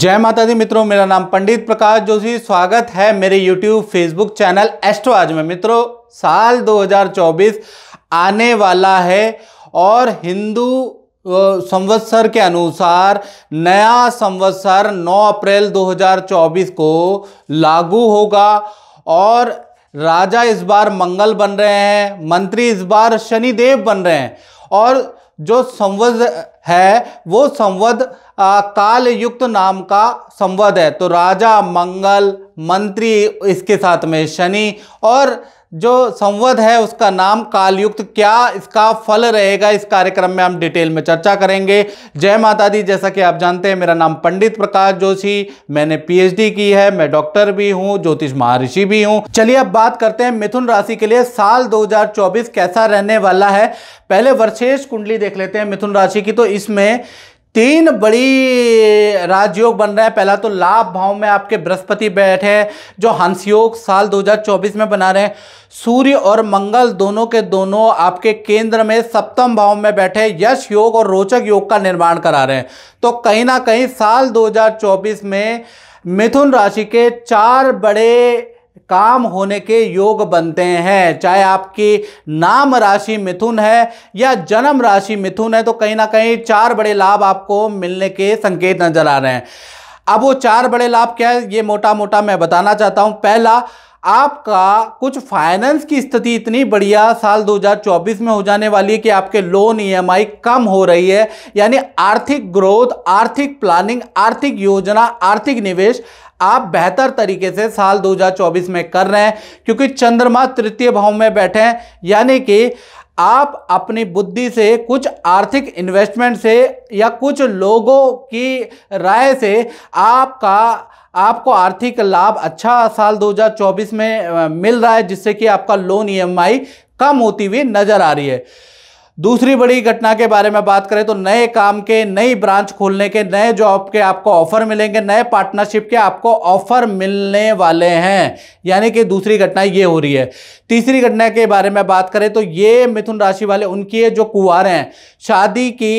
जय माता दी मित्रों मेरा नाम पंडित प्रकाश जोशी स्वागत है मेरे YouTube Facebook चैनल एस्ट्रो आज में मित्रों साल 2024 आने वाला है और हिंदू संवत्सर के अनुसार नया संवत्सर 9 अप्रैल 2024 को लागू होगा और राजा इस बार मंगल बन रहे हैं मंत्री इस बार शनिदेव बन रहे हैं और जो संवध है वो संवद काल युक्त नाम का संवद है तो राजा मंगल मंत्री इसके साथ में शनि और जो संवध है उसका नाम कालयुक्त क्या इसका फल रहेगा इस कार्यक्रम में हम डिटेल में चर्चा करेंगे जय माता दी जैसा कि आप जानते हैं मेरा नाम पंडित प्रकाश जोशी मैंने पीएचडी की है मैं डॉक्टर भी हूं ज्योतिष महर्षि भी हूं चलिए अब बात करते हैं मिथुन राशि के लिए साल 2024 कैसा रहने वाला है पहले वर्षेश कुंडली देख लेते हैं मिथुन राशि की तो इसमें तीन बड़ी राजयोग बन रहे हैं पहला तो लाभ भाव में आपके बृहस्पति बैठे हैं जो योग साल 2024 में बना रहे हैं सूर्य और मंगल दोनों के दोनों आपके केंद्र में सप्तम भाव में बैठे यश योग और रोचक योग का निर्माण करा रहे हैं तो कहीं ना कहीं साल 2024 में मिथुन राशि के चार बड़े काम होने के योग बनते हैं चाहे आपकी नाम राशि मिथुन है या जन्म राशि मिथुन है तो कहीं ना कहीं चार बड़े लाभ आपको मिलने के संकेत नजर आ रहे हैं अब वो चार बड़े लाभ क्या है ये मोटा मोटा मैं बताना चाहता हूं पहला आपका कुछ फाइनेंस की स्थिति इतनी बढ़िया साल 2024 में हो जाने वाली है कि आपके लोन ईएमआई e कम हो रही है यानी आर्थिक ग्रोथ आर्थिक प्लानिंग आर्थिक योजना आर्थिक निवेश आप बेहतर तरीके से साल 2024 में कर रहे हैं क्योंकि चंद्रमा तृतीय भाव में बैठे हैं यानी कि आप अपनी बुद्धि से कुछ आर्थिक इन्वेस्टमेंट से या कुछ लोगों की राय से आपका आपको आर्थिक लाभ अच्छा साल 2024 में मिल रहा है जिससे कि आपका लोन ईएमआई e कम होती हुई नज़र आ रही है दूसरी बड़ी घटना के बारे में बात करें तो नए काम के नई ब्रांच खोलने के नए जॉब के आपको ऑफर मिलेंगे नए पार्टनरशिप के आपको ऑफर मिलने वाले हैं यानी कि दूसरी घटना ये हो रही है तीसरी घटना के बारे में बात करें तो ये मिथुन राशि वाले उनकी जो कुंवार हैं शादी की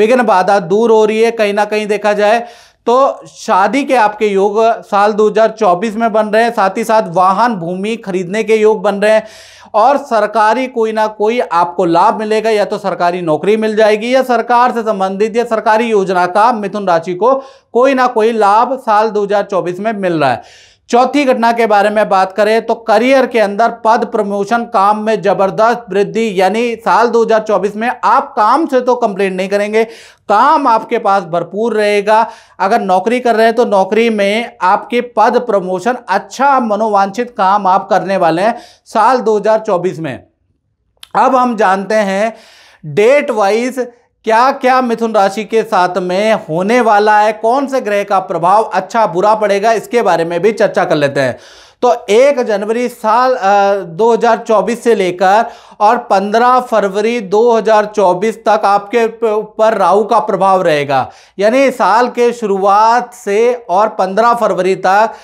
विघ्न बाधा दूर हो रही है कहीं ना कहीं देखा जाए तो शादी के आपके योग साल 2024 में बन रहे हैं साथ ही साथ वाहन भूमि खरीदने के योग बन रहे हैं और सरकारी कोई ना कोई आपको लाभ मिलेगा या तो सरकारी नौकरी मिल जाएगी या सरकार से संबंधित या सरकारी योजना का मिथुन राशि को कोई ना कोई लाभ साल 2024 में मिल रहा है चौथी घटना के बारे में बात करें तो करियर के अंदर पद प्रमोशन काम में जबरदस्त वृद्धि यानी साल 2024 में आप काम से तो कंप्लेंट नहीं करेंगे काम आपके पास भरपूर रहेगा अगर नौकरी कर रहे हैं तो नौकरी में आपके पद प्रमोशन अच्छा मनोवांछित काम आप करने वाले हैं साल 2024 में अब हम जानते हैं डेट वाइज क्या क्या मिथुन राशि के साथ में होने वाला है कौन से ग्रह का प्रभाव अच्छा बुरा पड़ेगा इसके बारे में भी चर्चा कर लेते हैं तो एक जनवरी साल आ, 2024 से लेकर और 15 फरवरी 2024 तक आपके ऊपर राहु का प्रभाव रहेगा यानी साल के शुरुआत से और 15 फरवरी तक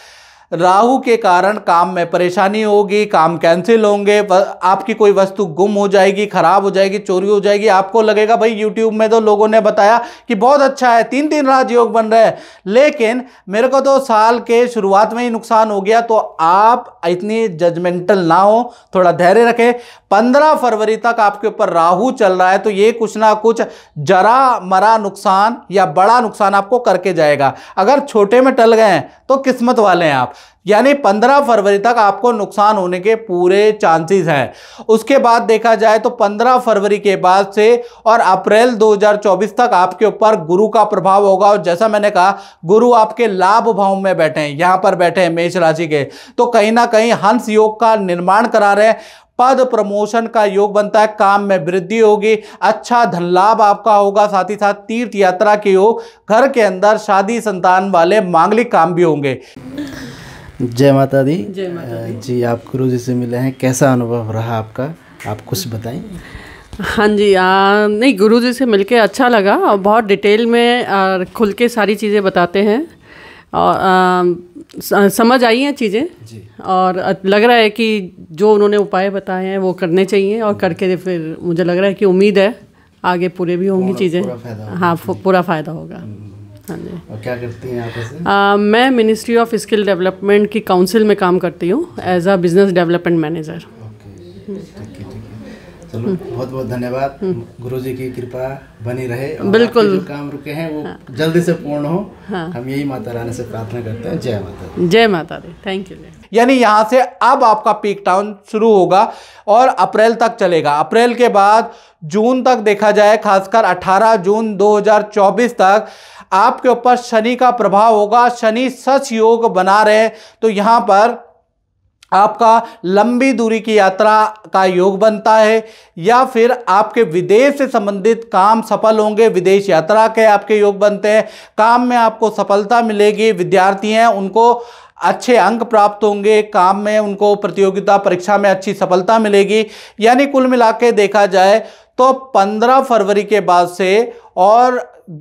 राहु के कारण काम में परेशानी होगी काम कैंसिल होंगे आपकी कोई वस्तु गुम हो जाएगी खराब हो जाएगी चोरी हो जाएगी आपको लगेगा भाई यूट्यूब में तो लोगों ने बताया कि बहुत अच्छा है तीन तीन राजयोग बन रहे हैं लेकिन मेरे को तो साल के शुरुआत में ही नुकसान हो गया तो आप इतनी जजमेंटल ना हो थोड़ा धैर्य रखें पंद्रह फरवरी तक आपके ऊपर राहु चल रहा है तो ये कुछ ना कुछ जरा मरा नुकसान या बड़ा नुकसान आपको करके जाएगा अगर छोटे में टल गए हैं तो किस्मत वाले हैं आप यानी 15 फरवरी तक आपको नुकसान होने के पूरे चांसेस हैं उसके बाद देखा जाए तो 15 फरवरी के बाद से और अप्रैल 2024 तक आपके ऊपर गुरु का प्रभाव होगा और जैसा मैंने कहा गुरु आपके लाभ भाव में बैठे हैं यहाँ पर बैठे हैं मेष राशि के तो कहीं ना कहीं हंस योग का निर्माण करा रहे हैं पद प्रमोशन का योग बनता है काम में वृद्धि होगी अच्छा धन लाभ आपका होगा साथ ही साथ तीर्थ यात्रा के योग घर के अंदर शादी संतान वाले मांगलिक काम भी होंगे जय माता दी जय माता दी जी आप गुरु जी से मिले हैं कैसा अनुभव रहा आपका आप कुछ बताएं हाँ जी आ, नहीं गुरु जी से मिलके अच्छा लगा और बहुत डिटेल में और खुल के सारी चीज़ें बताते हैं और आ, समझ आई हैं चीज़ें और लग रहा है कि जो उन्होंने उपाय बताए हैं वो करने चाहिए और करके हम्म। फिर मुझे लग रहा है कि उम्मीद है आगे पूरे भी होंगी चीज़ें हाँ पूरा फ़ायदा होगा हम्म। हाँ जी और क्या करती हैं आप मैं मिनिस्ट्री ऑफ स्किल डेवलपमेंट की काउंसिल में काम करती हूँ as a business development manager चलो हम्म। बहुत बहुत धन्यवाद हम्म। गुरु जी की कृपा बनी रहे बिल्कुल जो काम रुके हैं वो हाँ। जल्दी से पूर्ण हो हाँ। हम यही माता रानी से प्रार्थना करते हैं जय माता दी जय माता दी थैंक यू यानी यहाँ से अब आपका पीक टाउन शुरू होगा और अप्रैल तक चलेगा अप्रैल के बाद जून तक देखा जाए खासकर 18 जून 2024 तक आपके ऊपर शनि का प्रभाव होगा शनि सच योग बना रहे तो यहाँ पर आपका लंबी दूरी की यात्रा का योग बनता है या फिर आपके विदेश से संबंधित काम सफल होंगे विदेश यात्रा के आपके योग बनते हैं काम में आपको सफलता मिलेगी विद्यार्थी हैं उनको अच्छे अंक प्राप्त होंगे काम में उनको प्रतियोगिता परीक्षा में अच्छी सफलता मिलेगी यानी कुल मिला देखा जाए तो 15 फरवरी के बाद से और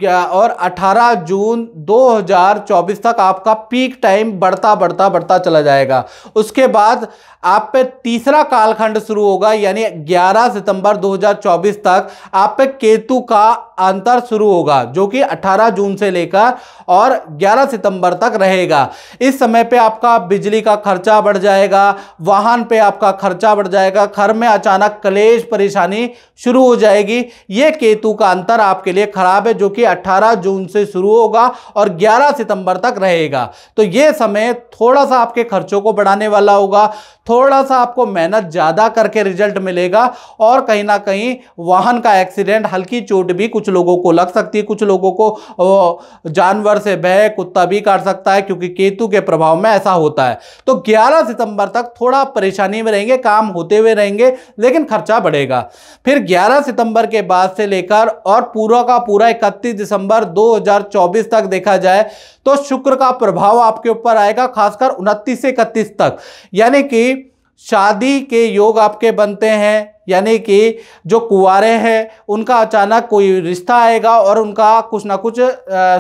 और 18 जून 2024 तक आपका पीक टाइम बढ़ता बढ़ता बढ़ता चला जाएगा उसके बाद आप पे तीसरा कालखंड शुरू होगा यानी 11 सितंबर 2024 तक आप पे केतु का अंतर शुरू होगा जो कि 18 जून से लेकर और 11 सितंबर तक रहेगा इस समय पे आपका बिजली का खर्चा बढ़ जाएगा वाहन पे आपका खर्चा बढ़ जाएगा घर में अचानक कलेश परेशानी शुरू हो जाएगी ये केतु का अंतर आपके लिए खराब है जो कि 18 जून से शुरू होगा और 11 सितंबर तक रहेगा तो ये समय थोड़ा सा आपके खर्चों को बढ़ाने वाला होगा थोड़ा सा आपको मेहनत ज़्यादा करके रिजल्ट मिलेगा और कहीं ना कहीं वाहन का एक्सीडेंट हल्की चोट भी कुछ लोगों को लग सकती है कुछ लोगों को जानवर से बह कुत्ता भी काट सकता है क्योंकि केतु के प्रभाव में ऐसा होता है तो 11 सितंबर तक थोड़ा परेशानी में रहेंगे काम होते हुए रहेंगे लेकिन खर्चा बढ़ेगा फिर 11 सितंबर के बाद से लेकर और पूरा का पूरा 31 दिसंबर 2024 तक देखा जाए तो शुक्र का प्रभाव आपके ऊपर आएगा खासकर 29 से 31 तक यानी कि शादी के योग आपके बनते हैं यानी कि जो कुंवारे हैं उनका अचानक कोई रिश्ता आएगा और उनका कुछ ना कुछ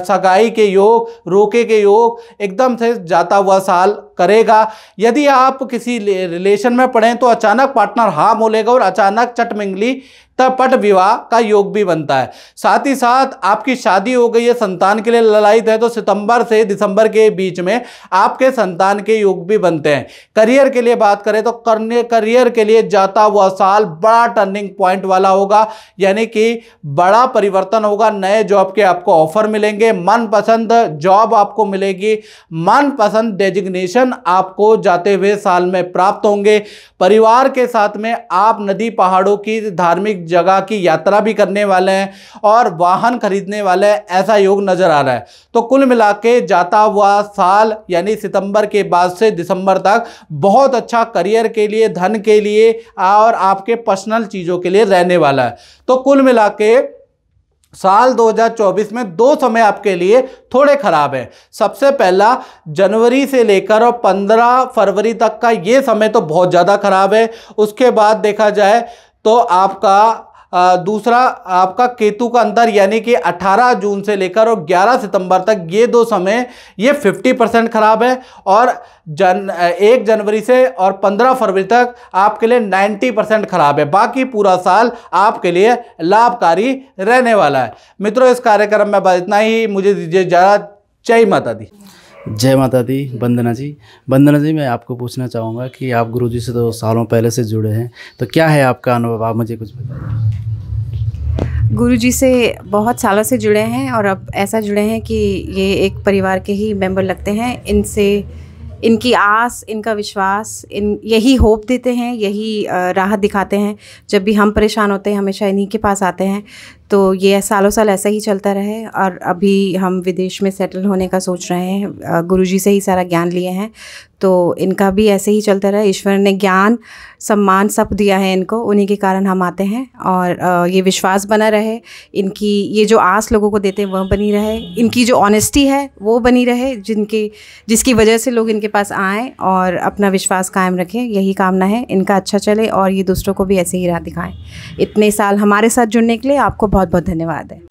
सगाई के योग रोके के योग एकदम से जाता हुआ साल करेगा यदि आप किसी रिलेशन में पड़ें तो अचानक पार्टनर हाँ बोलेगा और अचानक चटमिंगली पट विवाह का योग भी बनता है साथ ही साथ आपकी शादी हो गई है संतान के लिए ललायत है तो सितंबर से दिसंबर के बीच में आपके संतान के योग भी बनते हैं करियर के लिए बात करें तो करने करियर के लिए जाता हुआ साल बड़ा टर्निंग पॉइंट वाला होगा यानी कि बड़ा परिवर्तन होगा नए जॉब के आपको ऑफर मिलेंगे मनपसंद जॉब आपको मिलेगी मनपसंद डेजिग्नेशन आपको जाते हुए साल में प्राप्त होंगे परिवार के साथ में आप नदी पहाड़ों की धार्मिक जगह की यात्रा भी करने वाले हैं और वाहन खरीदने वाले हैं ऐसा योग नज़र आ रहा है तो कुल मिला के जाता हुआ साल यानी सितंबर के बाद से दिसंबर तक बहुत अच्छा करियर के लिए धन के लिए और आपके पर्सनल चीज़ों के लिए रहने वाला है तो कुल मिला के साल 2024 में दो समय आपके लिए थोड़े खराब है सबसे पहला जनवरी से लेकर और 15 फरवरी तक का ये समय तो बहुत ज़्यादा खराब है उसके बाद देखा जाए तो आपका दूसरा आपका केतु का अंतर यानी कि 18 जून से लेकर और 11 सितंबर तक ये दो समय ये 50 परसेंट खराब है और जन एक जनवरी से और 15 फरवरी तक आपके लिए 90 परसेंट खराब है बाकी पूरा साल आपके लिए लाभकारी रहने वाला है मित्रों इस कार्यक्रम में बस इतना ही मुझे दीजिए ज़्यादा जय माता दी जय माता दी वंदना जी वंदना जी मैं आपको पूछना चाहूँगा कि आप गुरु जी से तो सालों पहले से जुड़े हैं तो क्या है आपका अनुभव आप मुझे कुछ बताइए जी से बहुत सालों से जुड़े हैं और अब ऐसा जुड़े हैं कि ये एक परिवार के ही मेंबर लगते हैं इनसे इनकी आस इनका विश्वास इन यही होप देते हैं यही राहत दिखाते हैं जब भी हम परेशान होते हैं हमेशा इन्हीं के पास आते हैं तो ये सालों साल ऐसा ही चलता रहे और अभी हम विदेश में सेटल होने का सोच रहे हैं जी से ही सारा ज्ञान लिए हैं तो इनका भी ऐसे ही चलता रहे ईश्वर ने ज्ञान सम्मान सब दिया है इनको उन्हीं के कारण हम आते हैं और ये विश्वास बना रहे इनकी ये जो आस लोगों को देते हैं वह बनी रहे इनकी जो ऑनेस्टी है वो बनी रहे जिनके जिसकी वजह से लोग इनके पास आएँ और अपना विश्वास कायम रखें यही कामना है इनका अच्छा चले और ये दूसरों को भी ऐसे ही राह दिखाएँ इतने साल हमारे साथ जुड़ने के लिए आपको बहुत बहुत धन्यवाद है